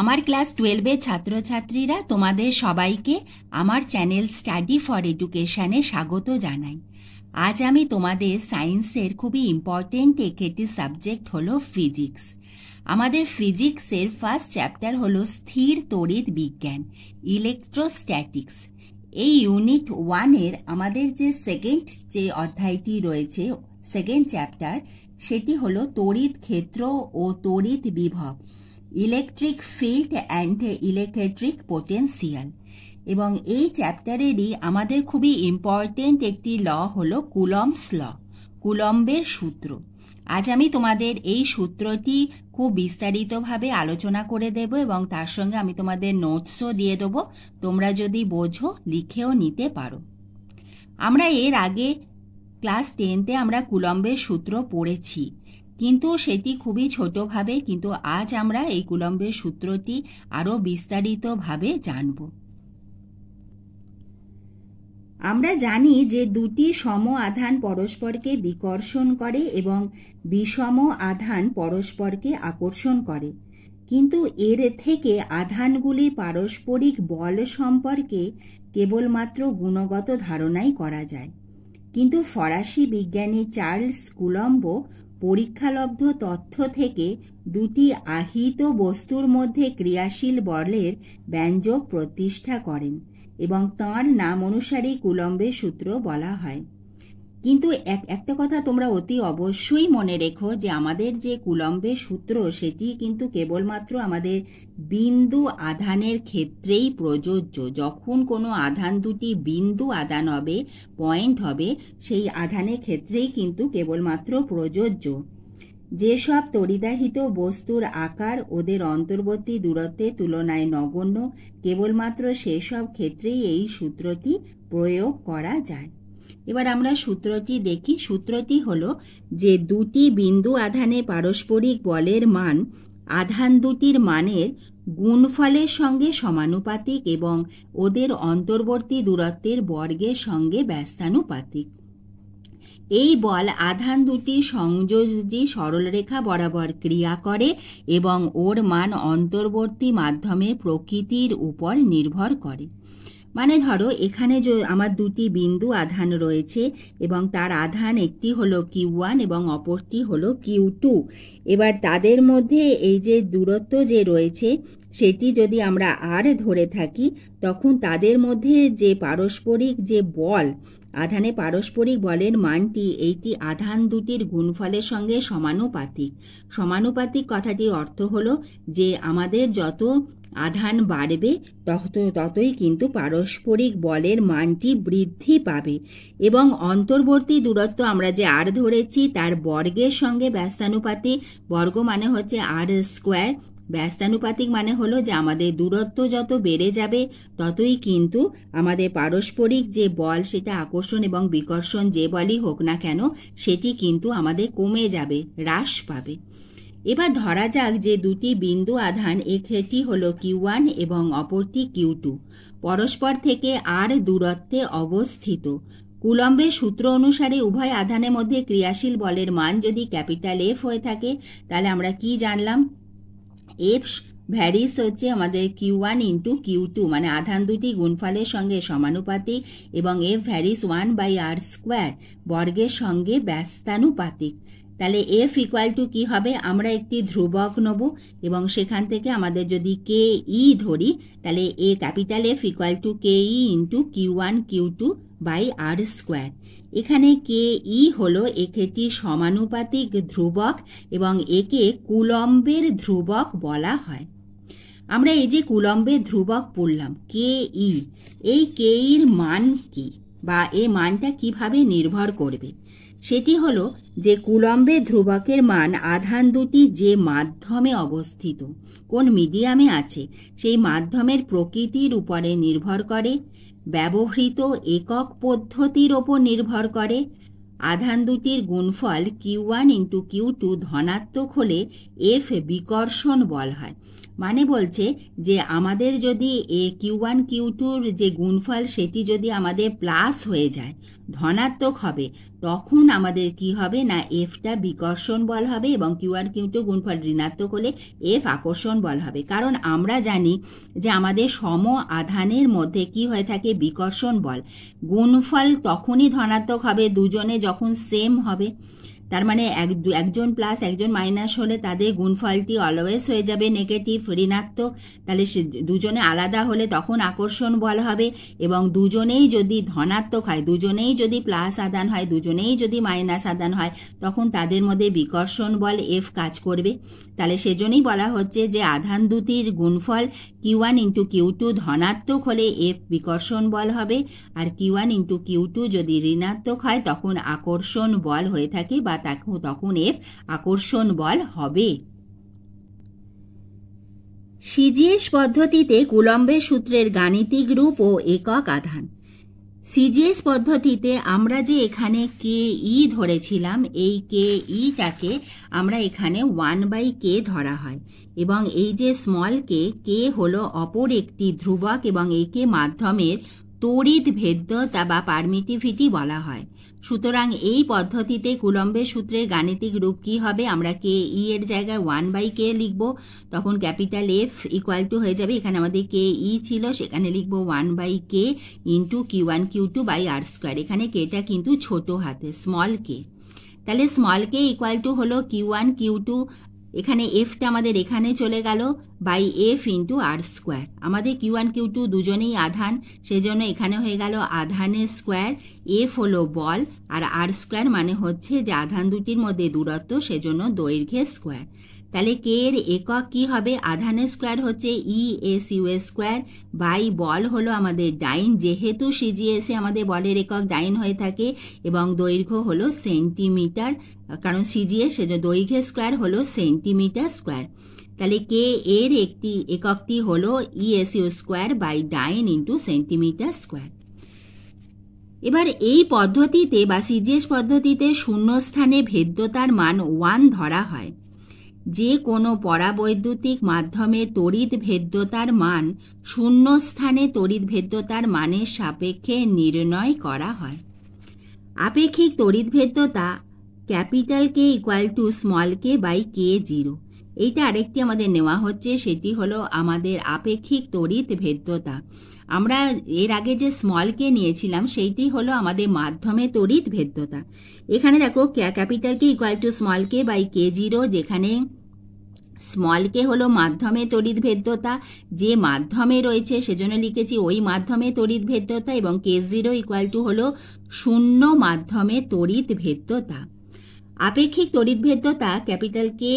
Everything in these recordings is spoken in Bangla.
আমার ক্লাস টুয়েলভের ছাত্রছাত্রীরা তোমাদের সবাইকে আমার চ্যানেল স্টাডি ফর এডুকেশানে স্বাগত জানাই আজ আমি তোমাদের সায়েন্সের খুবই ইম্পর্টেন্ট একটি সাবজেক্ট হল ফিজিক্স আমাদের ফিজিক্সের ফার্স্ট চ্যাপ্টার হল স্থির তড়িৎ বিজ্ঞান ইলেকট্রোস্ট্যাটিক্স এই ইউনিট ওয়ানের আমাদের যে সেকেন্ড যে অধ্যায়টি রয়েছে সেকেন্ড চ্যাপ্টার সেটি হলো তড়িৎ ক্ষেত্র ও তড়িৎ বিভব electric field and electric potential এবং এই চ্যাপ্টারেরই আমাদের খুবই ইম্পর্টেন্ট একটি ল হল কুলম্বস ল কুলম্বের সূত্র আজ আমি তোমাদের এই সূত্রটি খুব বিস্তারিতভাবে আলোচনা করে দেব এবং তার সঙ্গে আমি তোমাদের নোটসও দিয়ে দেবো তোমরা যদি বোঝো লিখেও নিতে পারো আমরা এর আগে ক্লাস টেনতে আমরা কুলম্বের সূত্র পড়েছি কিন্তু সেটি খুবই ছোটভাবে কিন্তু আজ আমরা এই কুলম্বের সূত্রটি আরও বিস্তারিতভাবে জানব আমরা জানি যে দুটি সম আধান পরস্পরকে বিকর্ষণ করে এবং বিষম আধান পরস্পরকে আকর্ষণ করে কিন্তু এর থেকে আধানগুলির পারস্পরিক বল সম্পর্কে কেবলমাত্র গুণগত ধারণাই করা যায় কিন্তু ফরাসি বিজ্ঞানী চার্লস কুলম্ব পরীক্ষালব্ধ তথ্য থেকে দুটি আহিত বস্তুর মধ্যে ক্রিয়াশীল বর্লের ব্যঞ্জক প্রতিষ্ঠা করেন এবং তাঁর নাম অনুসারেই কুলম্বের সূত্র বলা হয় কিন্তু এক একটা কথা তোমরা অতি অবশ্যই মনে রেখো যে আমাদের যে কুলম্বের সূত্র সেটি কিন্তু কেবলমাত্র আমাদের বিন্দু আধানের ক্ষেত্রেই প্রযোজ্য যখন কোনো আধান দুটি বিন্দু আধান হবে পয়েন্ট হবে সেই আধানের ক্ষেত্রেই কিন্তু কেবলমাত্র প্রযোজ্য যেসব তরিদাহিত বস্তুর আকার ওদের অন্তর্বর্তী দূরত্বের তুলনায় নগণ্য কেবলমাত্র সেসব ক্ষেত্রেই এই সূত্রটি প্রয়োগ করা যায় এবার আমরা সূত্রটি দেখি সূত্রটি হল যে দুটি বিন্দু আধানে পারস্পরিক বলের মান আধান দুটির মানের গুণফলের সঙ্গে সমানুপাতিক এবং ওদের অন্তর্বর্তী দূরত্বের বর্গের সঙ্গে ব্যস্তানুপাতিক এই বল আধান দুটি সংযোজী সরলরেখা বরাবর ক্রিয়া করে এবং ওর মান অন্তর্বর্তী মাধ্যমে প্রকৃতির উপর নির্ভর করে মানে ধরো এখানে আমার দুটি বিন্দু আধান রয়েছে এবং তার আধান একটি হলো কিউ ওয়ান এবং অপরটি হলো কিউ টু এবার তাদের মধ্যে এই যে দূরত্ব যে রয়েছে সেটি যদি আমরা আর ধরে থাকি তখন তাদের মধ্যে যে পারস্পরিক যে বল আধানে পারস্পরিক বলের মানটি এইটি আধান দুটির গুণফলের সঙ্গে সমানুপাতিক সমানুপাতিক কথাটির অর্থ হলো যে আমাদের যত আধান বাড়বে তত ততই কিন্তু পারস্পরিক বলের মানটি বৃদ্ধি পাবে এবং অন্তর্বর্তী দূরত্ব আমরা যে আর ধরেছি তার বর্গের সঙ্গে ব্যস্তানুপাতি বর্গ মানে হচ্ছে আর স্কোয়ার ব্যস্তানুপাতিক মানে হলো যে আমাদের দূরত্ব যত বেড়ে যাবে ততই কিন্তু আমাদের পারস্পরিক যে বল সেটা আকর্ষণ এবং বিকর্ষণ যে বলই হোক না কেন সেটি কিন্তু আমাদের কমে যাবে হ্রাস পাবে এবার ধরা যাক যে দুটি বিন্দু আধান একটি হল কিউ ওয়ান এবং অপরটি কিউ টু পরস্পর থেকে আর দূরত্বে অবস্থিত কুলম্বের সূত্র অনুসারে উভয় আধানের মধ্যে ক্রিয়াশীল বলের মান যদি ক্যাপিটাল এফ হয়ে থাকে তাহলে আমরা কি জানলাম এফ ভ্যারিস হচ্ছে আমাদের Q one into Q two মানে আধান দুটি গুণফলের সঙ্গে সমানুপাতিক এবং F varies one by R square বর্গের সঙ্গে ব্যস্তানুপাতিক তাহলে এফ ইকুয়াল টু কী হবে আমরা একটি ধ্রুবক নেব এবং সেখান থেকে আমাদের যদি কে ই e ধরি তাহলে এ capital F equal to K E into Q one Q two by R square এখানে কে ই হল একটি সমানুপাতিক ধ্রুবক এবং একে কুলম্বের ধ্রুবক বলা হয় আমরা এই যে কুলম্বের ধ্রুবক পড়লাম কে ই e, এই কে ইর e মান কি বা এ মানটা কিভাবে নির্ভর করবে সেটি হল যে কুলম্বে ধ্রুবকের মান আধান দুটি যে মাধ্যমে অবস্থিত কোন মিডিয়ামে আছে সেই মাধ্যমের প্রকৃতির উপরে নির্ভর করে ব্যবহৃত একক পদ্ধতির ওপর নির্ভর করে আধান দুটির গুণফল Q one into Q two ধনাত্মক হলে এফ বিকর্ষণ বল হয় মানে বলছে যে আমাদের যদি এ কিউ ওয়ান কিউ টুর যে গুণফল সেটি যদি আমাদের প্লাস হয়ে যায় ধনাত্মক হবে তখন আমাদের কি হবে না এফটা বিকর্ষণ বল হবে এবং কিউ ওয়ান কিউ টু গুণফল ঋণাত্মক হলে এফ আকর্ষণ বল হবে কারণ আমরা জানি যে আমাদের সম আধানের মধ্যে কি হয়ে থাকে বিকর্ষণ বল গুণফল তখনই ধনাত্মক হবে দুজনে যখন সেম হবে তার মানে এক একজন প্লাস একজন মাইনাস হলে তাদের গুণফলটি অলওয়েজ হয়ে যাবে নেগেটিভ ঋণাত্মক তাহলে সে দুজনে আলাদা হলে তখন আকর্ষণ বল হবে এবং দুজনেই যদি ধনাত্মক হয় দুজনেই যদি প্লাস আদান হয় দুজনেই যদি মাইনাস আদান হয় তখন তাদের মধ্যে বিকর্ষণ বল এফ কাজ করবে তাহলে সেজন্যই বলা হচ্ছে যে আধান দুটির গুণফল Q one into Q two ধনাত্মক হলে এফ বিকর্ষণ বল হবে আর Q one into Q two যদি ঋণাত্মক হয় তখন আকর্ষণ বল হয়ে থাকে বা তখন এর আকর্ষণ বল হবে সিজিএস পদ্ধতিতে কুলম্বের সূত্রের গাণিতিক রূপ ও একক আধান সিজিএস পদ্ধতিতে আমরা যে এখানে কে ই ধরেছিলাম এই কে ইটাকে আমরা এখানে ওয়ান বাই কে ধরা হয় এবং এই যে স্মল কে কে হলো অপর একটি ধ্রুবক এবং একে মাধ্যমের তড়িৎ ভেদ্যতা বা পারমিটিভিটি বলা হয় সুতরাং এই পদ্ধতিতে কুলম্বের সূত্রের গাণিতিক রূপ কি হবে আমরা কে ই এর জায়গায় ওয়ান বাই কে লিখব তখন ক্যাপিটাল এফ ইকুয়াল টু হয়ে যাবে এখানে আমাদের কে ই ছিল সেখানে লিখব one by K into Q one Q two by R square এখানে কেটা কিন্তু ছোট হাতে স্মল কে তাহলে স্মল কে ইকুয়াল টু হলো কিউ ওয়ান কিউ টু এখানে এফটা আমাদের এখানে চলে গেল by F into R square আমাদের কিউ ওয়ান কিউ টু দুজনেই আধান সেজন্য এখানে হয়ে গেল আধানের স্কোয়ার এফ হলো বল আর আর স্কোয়ার মানে হচ্ছে যে আধান দুটির মধ্যে দূরত্ব সেজন্য দৈর্ঘ্যের স্কোয়ার তাহলে কে এর একক কি হবে আধানের স্কোয়ার হচ্ছে E S U square by বল হলো আমাদের ডাইন যেহেতু সিজিএসে আমাদের বলের একক ডাইন হয়ে থাকে এবং দৈর্ঘ্য হলো সেন্টিমিটার কারণ সিজিএস সেজন্য দৈর্ঘ্যের স্কোয়ার হলো সেন্টিমিটার স্কোয়ার তাহলে কে এর একটি এককটি হলো U square by dyne into centimetre square এবার এই পদ্ধতিতে বা সিজিএস পদ্ধতিতে শূন্যস্থানে ভেদ্যতার মান ওয়ান ধরা হয় যে কোনো পরাবৈদ্যুতিক মাধ্যমে তড়িৎ ভেদ্যতার মান শূন্য স্থানে তড়িৎ ভেদ্যতার মানের সাপেক্ষে নির্ণয় করা হয় আপেক্ষিক তড়িৎ ভেদ্যতা capital K equal to small K by K zero এইটা আরেকটি আমাদের নেওয়া হচ্ছে সেটি হলো আমাদের আপেক্ষিক তড়িৎ ভেদ্যতা আমরা এর আগে যে স্মলকে নিয়েছিলাম সেইটি হলো আমাদের মাধ্যমে তড়িৎ ভেদ্যতা এখানে দেখো capital K equal to small K by K zero যেখানে স্মল কে হলো মাধ্যমে তড়িৎ ভেদ্যতা যে মাধ্যমে রয়েছে সেজন্য লিখেছি ওই মাধ্যমে তড়িৎ ভেদ্যতা এবং কে জিরো ইকুয়াল টু হলো শূন্য মাধ্যমে তড়িৎ ভেদ্যতা আপেক্ষিক তড়িৎভেদ্যতা ক্যাপিটাল কে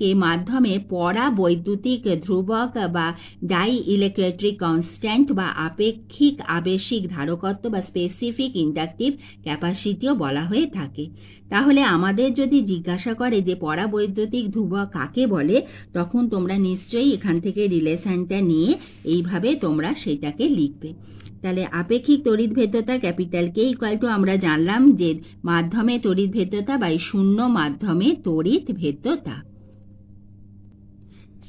কে মাধ্যমে পড়া বৈদ্যুতিক ধ্রুবক বা ডাই ইলেকট্রিক কনস্ট্যান্ট বা আপেক্ষিক আবেশিক ধারকত্ব বা স্পেসিফিক ইন্ডাকটিভ ক্যাপাসিটিও বলা হয়ে থাকে তাহলে আমাদের যদি জিজ্ঞাসা করে যে পড়া বৈদ্যুতিক ধ্রুবক কাকে বলে তখন তোমরা নিশ্চয়ই এখান থেকে রিলেশনটা নিয়ে এইভাবে তোমরা সেটাকে লিখবে তাহলে আপেক্ষিক তড়িৎভেদ্যতা ক্যাপিটাল কে ইকুয়াল টু আমরা জানলাম যে মাধ্যমে তড়িৎভেদ্যতা বাই শূন্য মাধ্যমে তড়িৎভেদ্যতা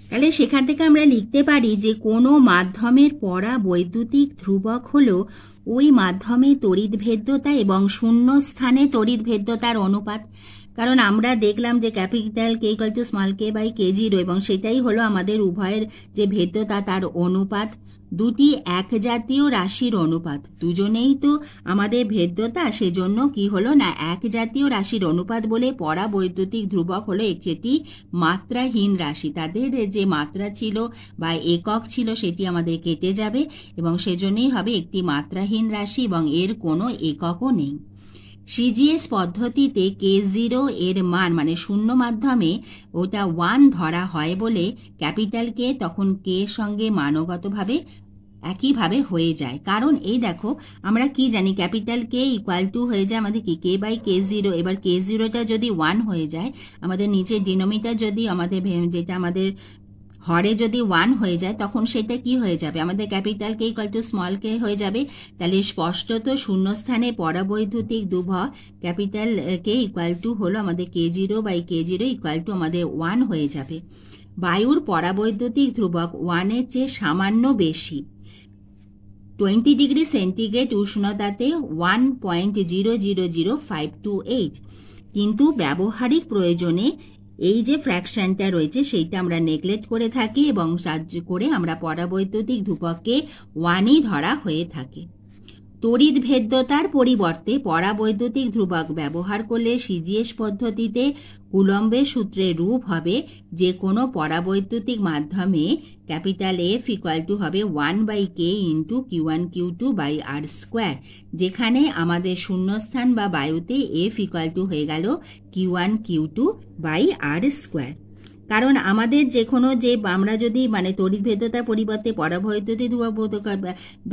তাহলে সেখান থেকে আমরা লিখতে পারি যে কোনো মাধ্যমের পড়া বৈদ্যুতিক ধ্রুবক হল ওই মাধ্যমে তড়িৎভেদ্যতা এবং শূন্য স্থানে তড়িৎভেদ্যতার অনুপাত কারণ আমরা দেখলাম যে capital K equal to small K by K zero এবং সেটাই হলো আমাদের উভয়ের যে ভেদ্যতা তার অনুপাত দুটি এক জাতীয় রাশির অনুপাত দুজনেই তো আমাদের ভেদ্যতা সেজন্য কি হলো না এক জাতীয় রাশির অনুপাত বলে পড়া বৈদ্যুতিক ধ্রুবক হলো একটি মাত্রাহীন রাশি তাদের যে মাত্রা ছিল বা একক ছিল সেটি আমাদের কেটে যাবে এবং সেজন্যই হবে একটি মাত্রাহীন রাশি এবং এর কোনো এককও নেই সিজিএস পদ্ধতিতে কে জিরো এর মান মানে শূন্য মাধ্যমে ওটা ওয়ান ধরা হয় বলে ক্যাপিটাল কে তখন কে সঙ্গে মানগতভাবে একইভাবে হয়ে যায় কারণ এই দেখো আমরা কি জানি ক্যাপিটাল কে ইকুয়াল টু হয়ে যায় আমাদের কি কে বাই কে জিরো এবার কে জিরোটা যদি ওয়ান হয়ে যায় আমাদের নিচে ডিনোমিটার যদি আমাদের যেটা আমাদের হরে যদি ওয়ান হয়ে যায় তখন সেটা কি হয়ে যাবে আমাদের capital K equal to small K হয়ে যাবে তাহলে স্পষ্টত শূন্যস্থানে পরাবৈদ্যুতিক দুভ ক্যাপিটাল কে ইকুয়াল টু হলো আমাদের K zero by K zero equal to আমাদের ওয়ান হয়ে যাবে বায়ুর পরাবৈদ্যুতিক ধ্রুবক ওয়ানের চেয়ে সামান্য বেশি টোয়েন্টি ডিগ্রি সেন্টিগ্রেড উষ্ণতাতে one point zero zero zero five two eight কিন্তু ব্যবহারিক প্রয়োজনে এই যে ফ্র্যাকশনটা রয়েছে সেইটা আমরা নেগলেক্ট করে থাকি এবং সাহায্য করে আমরা পরাবৈদ্যুতিক ধ্রুবককে ওয়ানই ধরা হয়ে থাকে ভেদ্যতার পরিবর্তে পরাবৈদ্যুতিক ধ্রুবক ব্যবহার করলে সিজিএস পদ্ধতিতে কুলম্বের সূত্রে রূপ হবে যে কোনো পরাবৈদ্যুতিক মাধ্যমে ক্যাপিটাল এফ ইকুয়াল টু হবে one by K into Q one Q two by R square যেখানে আমাদের শূন্যস্থান বা বায়ুতে এফ ইকুয়াল টু হয়ে গেল Q one Q two by R square কারণ আমাদের যে কোনো যে আমরা যদি মানে তড়িৎভেদ্যতার পরিবর্তে পরাবৈদ্যুতিক ধূপবোধক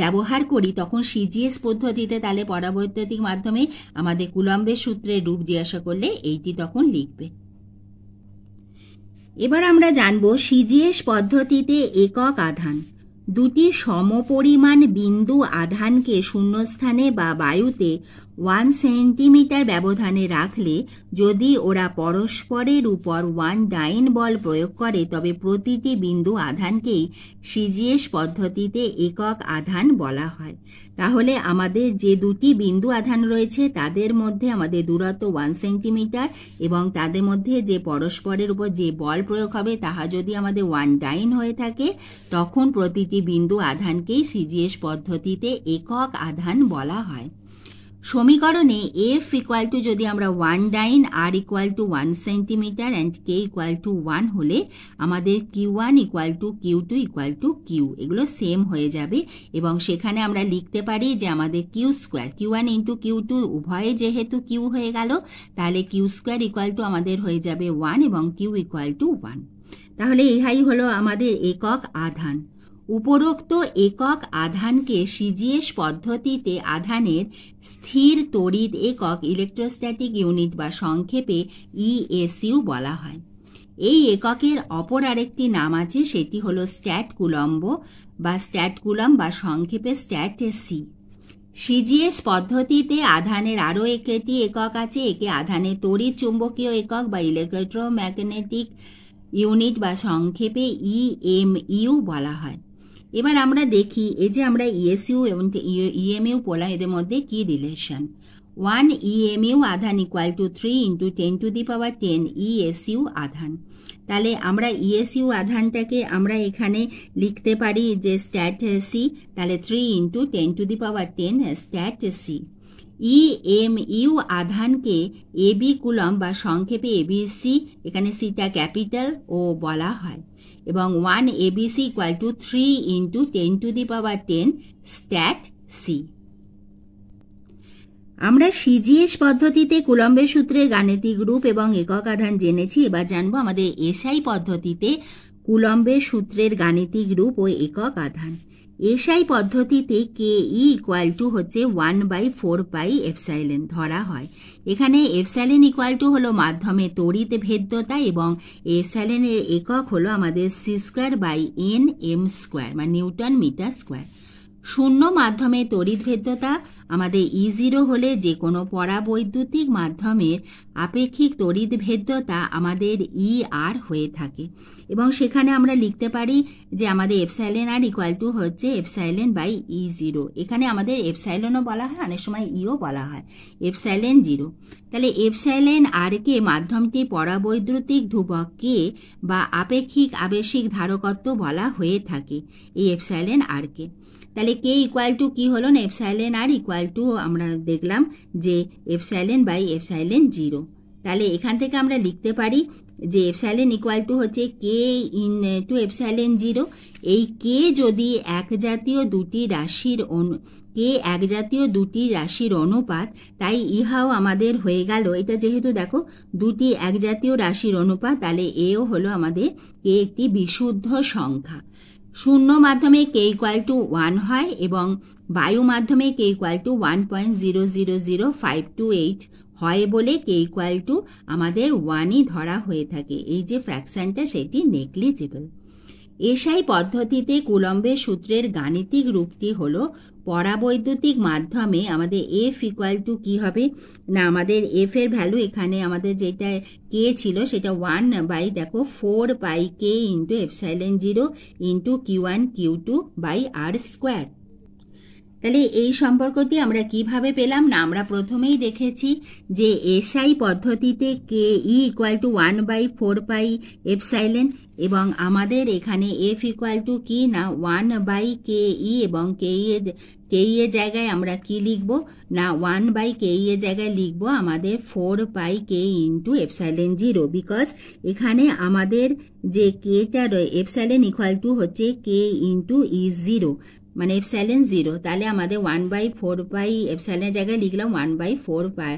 ব্যবহার করি তখন সিজিএস পদ্ধতিতে তাহলে পরাবৈদ্যুতিক মাধ্যমে আমাদের কুলম্বের সূত্রে রূপ জিজ্ঞাসা করলে এইটি তখন লিখবে এবার আমরা জানব সিজিএস পদ্ধতিতে একক আধান দুটি সমপরিমাণ বিন্দু আধানকে শূন্যস্থানে বা বায়ুতে ওয়ান সেন্টিমিটার ব্যবধানে রাখলে যদি ওরা পরস্পরের উপর ওয়ান ডাইন বল প্রয়োগ করে তবে প্রতিটি বিন্দু আধানকেই সিজিএস পদ্ধতিতে একক আধান বলা হয় তাহলে আমাদের যে দুটি বিন্দু আধান রয়েছে তাদের মধ্যে আমাদের দূরত্ব ওয়ান সেন্টিমিটার এবং তাদের মধ্যে যে পরস্পরের উপর যে বল প্রয়োগ হবে তাহা যদি আমাদের ওয়ান ডাইন হয়ে থাকে তখন প্রতিটি বিন্দু আধানকেই সিজিএস পদ্ধতিতে একক আধান বলা হয় সমীকরণে এফ ইকুয়াল টু যদি আমরা one dyne R equal to one centimetre and K equal to one হলে আমাদের Q one equal to Q two equal to Q এগুলো সেম হয়ে যাবে এবং সেখানে আমরা লিখতে পারি যে আমাদের Q square Q one into Q two উভয়ে যেহেতু কিউ হয়ে গেল তাহলে কিউ স্কোয়ার ইকুয়াল টু আমাদের হয়ে যাবে ওয়ান এবং কিউ ইকুয়াল টু ওয়ান তাহলে ইহাই হলো আমাদের একক আধান উপরোক্ত একক আধানকে সিজিএস পদ্ধতিতে আধানের স্থির তড়িৎ একক ইলেকট্রোস্ট্যাটিক ইউনিট বা সংক্ষেপে ইএসইউ e বলা হয় এই এককের অপর আরেকটি নাম আছে সেটি হল স্ট্যাট কুলম্ব বা স্ট্যাট কুলম বা সংক্ষেপে স্ট্যাট সি সিজিএস পদ্ধতিতে আধানের আরও একটি একক আছে একে আধানের তড়িৎ চুম্বকীয় একক বা ইলেকট্রোম্যাগনেটিক ইউনিট বা সংক্ষেপে ইএমইউ e বলা হয় এবার আমরা দেখি এই যে আমরা ইএসইউ e এবং ইএমইউ e, e পড়লাম এদের মধ্যে কি রিলেশন ওয়ান ইএমইউ আধান equal to three into ten to the power ten ESU আধান তাহলে আমরা ইএসইউ আধানটাকে আমরা এখানে লিখতে পারি যে স্ট্যাট সি তাহলে three into ten to the power ten stat C E M U আধানকে এবি কুলম বা সংক্ষেপে এবিসি এখানে সিটা ক্যাপিটাল ও বলা হয় এবং one ABC equal to three into ten to the power ten stat C আমরা সিজিএস পদ্ধতিতে কুলম্বের সূত্রে গাণিতিক রূপ এবং একক আধান জেনেছি এবার জানবো আমাদের এসআই পদ্ধতিতে কুলম্বের সূত্রের গাণিতিক রূপ ও একক আধান এসআই পদ্ধতিতে কে ই ইকুয়াল টু হচ্ছে one by four by epsilon ধরা হয় এখানে এফসাইলেন ইকুয়াল টু হলো মাধ্যমে তড়িৎ ভেদ্যতা এবং এফসাইলেনের একক হলো আমাদের C square by N M square মানে নিউটন মিটার স্কোয়ার শূন্য মাধ্যমে তড়িৎ ভেদ্যতা আমাদের ইজিরো হলে যে কোনো পরাবৈদ্যুতিক মাধ্যমের আপেক্ষিক তড়িৎ ভেদ্যতা আমাদের ই E-R আর হয়ে থাকে এবং সেখানে আমরা লিখতে পারি যে আমাদের এফসাইলেন আর ইকুয়াল টু হচ্ছে এফসাইলেন বাই ই জিরো এখানে আমাদের এফসাইলেনও বলা হয় অনেক সময় ইও বলা হয় এফসাইলেন জিরো তাহলে এফসাইলেন আরকে মাধ্যমটি পরাবৈদ্যুতিক ধ্রুবককে বা আপেক্ষিক আবেশিক ধারকত্ব বলা হয়ে থাকে এই এফসাইলেন আরকে তাহলে কে ইকুয়াল টু কি হলো না epsilon R equal equal to আমরা দেখলাম যে এফ বাই এফসাইলেন জিরো তাহলে এখান থেকে আমরা লিখতে পারি যে এফসাইলেন ইকুয়াল টু হচ্ছে K into epsilon zero এই কে যদি এক জাতীয় দুটি রাশির অনু কে এক জাতীয় দুটি রাশির অনুপাত তাই ইহাও আমাদের হয়ে গেল এটা যেহেতু দেখো দুটি এক জাতীয় রাশির অনুপাত তাহলে এও হলো আমাদের কে একটি বিশুদ্ধ সংখ্যা শূন্য মাধ্যমে কে ইকুয়াল টু ওয়ান হয় এবং বায়ু মাধ্যমে K equal to one point zero zero zero five two eight হয় বলে কে ইকুয়াল টু আমাদের ওয়ানই ধরা হয়ে থাকে এই যে ফ্র্যাকশনটা সেটি নেগলিজিবল এসআই পদ্ধতিতে কুলম্বের সূত্রের গাণিতিক রূপটি হল পরাবৈদ্যুতিক মাধ্যমে আমাদের এফ ইকুয়াল টু কী হবে না আমাদের এফ এর ভ্যালু এখানে আমাদের যেটা কে ছিল সেটা ওয়ান বাই দেখো four by K into epsilon zero into Q one Q two by R square তাহলে এই সম্পর্কটি আমরা কিভাবে পেলাম না আমরা প্রথমেই দেখেছি যে এসআই পদ্ধতিতে K E equal to one by four pi epsilon এবং আমাদের এখানে এফ ইকুয়াল টু কি না ওয়ান বাই কে ই এবং কে ই কে ই এর জায়গায় আমরা কি লিখব না ওয়ান বাই কে ই এর জায়গায় লিখব আমাদের four pi K into epsilon zero because এখানে আমাদের যে কেটা রয়ে এফসাইলেন ইকুয়াল টু হচ্ছে কে ইন্টু ই জিরো মানে এপসাইলেন জিরো তাহলে আমাদের ওয়ান বাই ফোর পাই এপসাইলেনের জায়গায় লিখলাম one by four pi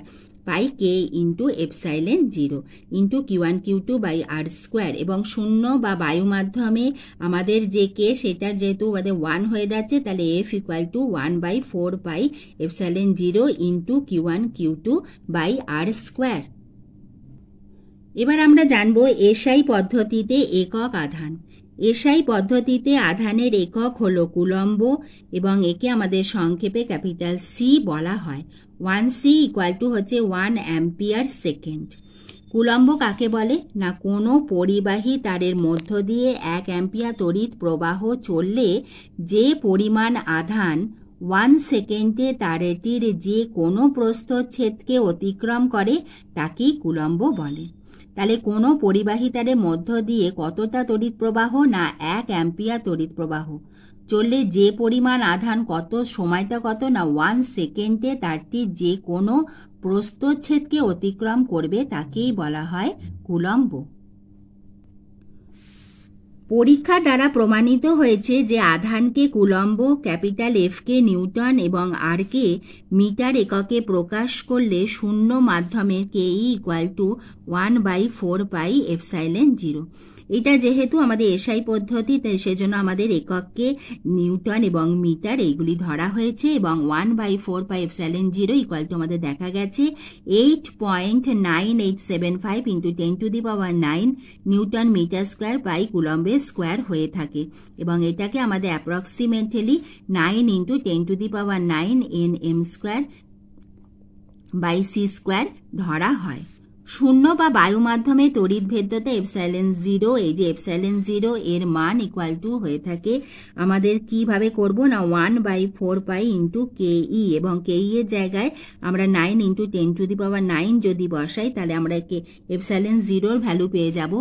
pi K into epsilon zero into Q one Q two by R square এবং শূন্য বা বায়ু মাধ্যমে আমাদের যে কে সেটার যেহেতু আমাদের ওয়ান হয়ে যাচ্ছে তাহলে F equal to one by four pi epsilon zero into Q one Q two by R square এবার আমরা জানবো এসআই পদ্ধতিতে একক আধান এসআই পদ্ধতিতে আধানের একক হল কুলম্ব এবং একে আমাদের সংক্ষেপে ক্যাপিটাল সি বলা হয় ওয়ান সি ইকুয়াল টু হচ্ছে ওয়ান অ্যাম্পিয়ার সেকেন্ড কুলম্ব কাকে বলে না কোনো পরিবাহী তারের মধ্য দিয়ে এক অ্যাম্পিয়ার তড়িৎ প্রবাহ চললে যে পরিমাণ আধান ওয়ান সেকেন্ডে তারেটির যে কোনো প্রস্থচ্ছেদকে অতিক্রম করে তাকেই কুলম্ব বলে তাহলে কোনো পরিবাহিতারের মধ্য দিয়ে কতটা তড়িৎ প্রবাহ না এক অ্যাম্পিয়ার তড়িৎ প্রবাহ চললে যে পরিমাণ আধান কত সময়টা কত না ওয়ান সেকেন্ডে তারটি যে কোনো প্রস্তচ্ছেদকে অতিক্রম করবে তাকেই বলা হয় কুলম্ব পরীক্ষা দ্বারা প্রমাণিত হয়েছে যে আধানকে কুলম্ব ক্যাপিটাল এফকে নিউটন এবং আরকে মিটার এককে প্রকাশ করলে শূন্য মাধ্যমে K equal to one by four by epsilon zero এটা যেহেতু আমাদের এসআই পদ্ধতি সেজন্য আমাদের এককে নিউটন এবং মিটার এইগুলি ধরা হয়েছে এবং one by four by seven zero equal to আমাদের দেখা গেছে eight point nine eight seven five into ten to the power nine newton metre square by কুলম্বের স্কোয়ার হয়ে থাকে এবং এটাকে আমাদের approximately nine into ten to the power nine N M square by C square ধরা হয় শূন্য বা বায়ু মাধ্যমে তড়িৎ ভেদ্যতা এফসাইলেন জিরো এই যে এফসাইলেন জিরো এর মান ইকুয়াল টু হয়ে থাকে আমাদের কিভাবে করব না one by four pi into K E এবং কে ই এর জায়গায় আমরা nine into ten to the power nine যদি বসাই তাহলে আমরা কে এফসাইলেন জিরোর ভ্যালু পেয়ে যাব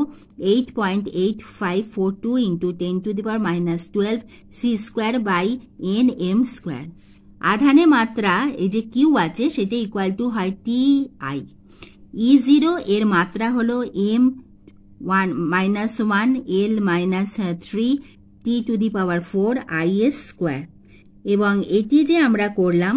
eight point eight five four two into ten to the power minus twelve C square by N M square আধানে মাত্রা এই যে কিউ আছে সেটা ইকুয়াল টু হয় T I E e zero এর মাত্রা হলো M one minus one L minus three T to the power four I S square এবং এটি যে আমরা করলাম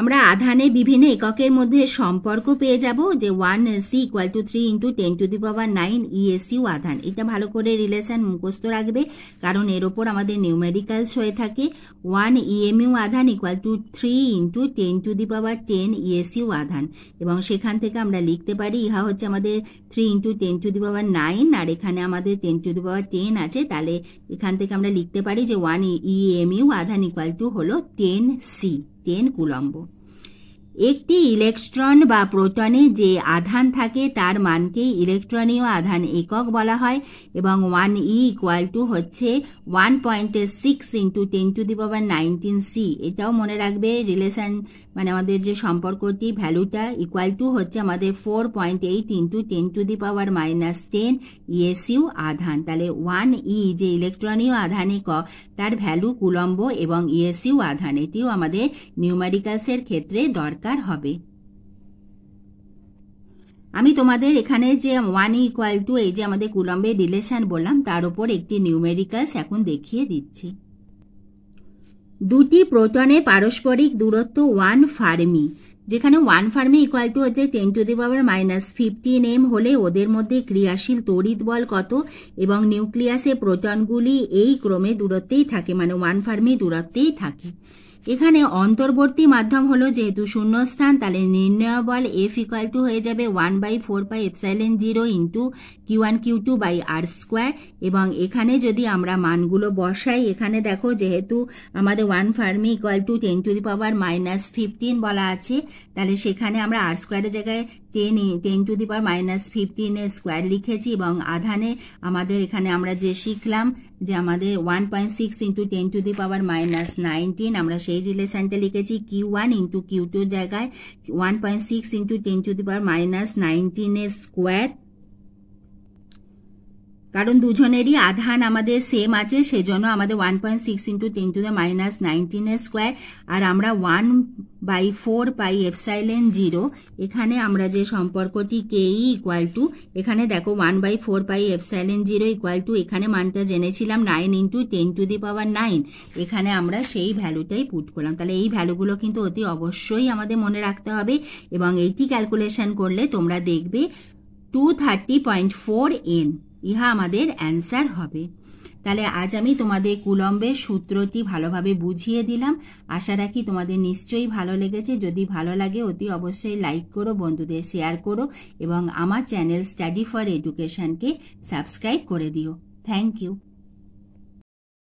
আমরা আধানে বিভিন্ন এককের মধ্যে সম্পর্ক পেয়ে যাব যে one C equal to three into ten to the power nine ESU আধান এটা ভালো করে রিলেশন মুখস্থ রাখবে কারণ এর ওপর আমাদের নিউমেরিক্যালস হয়ে থাকে ওয়ান ইএমইউ e আধান equal to three into ten to the power ten ESU আধান এবং সেখান থেকে আমরা লিখতে পারি ইহা হচ্ছে আমাদের three into ten to the power nine আর এখানে আমাদের ten to the power ten আছে তাহলে এখান থেকে আমরা লিখতে পারি যে ওয়ান ইএমইউ e আধান ইকুয়াল টু হলো টেন সি tiene Colombo, একটি ইলেকট্রন বা প্রোটনে যে আধান থাকে তার মানকে ইলেকট্রনীয় আধান একক বলা হয় এবং ওয়ান ই ইকুয়াল টু হচ্ছে one point six into ten to the power nineteen C এটাও মনে রাখবে রিলেশন মানে আমাদের যে সম্পর্কটি ভ্যালুটা ইকুয়াল টু হচ্ছে আমাদের four point eight into ten to the power minus ten ESU আধান তাহলে ওয়ান ই e যে ইলেকট্রনীয় আধান একক তার ভ্যালু কুলম্ব এবং ইএসইউ e আধান এটিও আমাদের নিউমারিক্যালসের ক্ষেত্রে দরকার দরকার হবে আমি তোমাদের এখানে যে ওয়ান ইকুয়াল টু এই যে আমাদের কুলম্বের রিলেশন বললাম তার উপর একটি নিউমেরিক্যালস এখন দেখিয়ে দিচ্ছি দুটি প্রোটনে পারস্পরিক দূরত্ব ওয়ান ফার্মি যেখানে ওয়ান ফার্মি ইকুয়াল টু হচ্ছে ten to the power minus fifteen M হলে ওদের মধ্যে ক্রিয়াশীল তড়িৎ বল কত এবং নিউক্লিয়াসে প্রোটনগুলি এই ক্রমে দূরত্বেই থাকে মানে ওয়ান ফার্মি দূরত্বেই থাকে এখানে অন্তর্বর্তী মাধ্যম হলো যেহেতু শূন্যস্থান তাহলে নির্ণয় বল এফ ইকাল টু হয়ে যাবে one by four by epsilon zero into Q one Q two by R square এবং এখানে যদি আমরা মানগুলো বসাই এখানে দেখো যেহেতু আমাদের one fermi equal to ten to the power minus fifteen বলা আছে তাহলে সেখানে আমরা আর স্কোয়ারের জায়গায় ten ten to the power minus ফিফটিনের স্কোয়ার লিখেছি এবং আধানে আমাদের এখানে আমরা যে শিখলাম যে আমাদের one point six into ten to the power minus nineteen আমরা সেই রিলেশনটা লিখেছি কিউ ওয়ান ইন্টু কিউ টুর জায়গায় one point six into ten to the power minus নাইনটিনের স্কোয়ার কারণ দুজনেরই আধান আমাদের সেম আছে সেজন্য আমাদের one point six into ten to the minus নাইনটিনের স্কোয়ার আর আমরা one by four pi epsilon zero এখানে আমরা যে সম্পর্কটি কেই ইকুয়াল টু এখানে দেখো one by four pi epsilon zero equal to এখানে মানটা জেনেছিলাম nine into ten to the power nine এখানে আমরা সেই ভ্যালুটাই পুট করলাম তাহলে এই ভ্যালুগুলো কিন্তু অতি অবশ্যই আমাদের মনে রাখতে হবে এবং এইটি ক্যালকুলেশন করলে তোমরা দেখবে two thirty point four N ইহা আমাদের অ্যান্সার হবে তাহলে আজ আমি তোমাদের কুলম্বের সূত্রটি ভালোভাবে বুঝিয়ে দিলাম আশা রাখি তোমাদের নিশ্চয়ই ভালো লেগেছে যদি ভালো লাগে অতি অবশ্যই লাইক করো বন্ধুদের শেয়ার করো এবং আমার চ্যানেল স্টাডি ফর এডুকেশানকে সাবস্ক্রাইব করে দিও থ্যাংক ইউ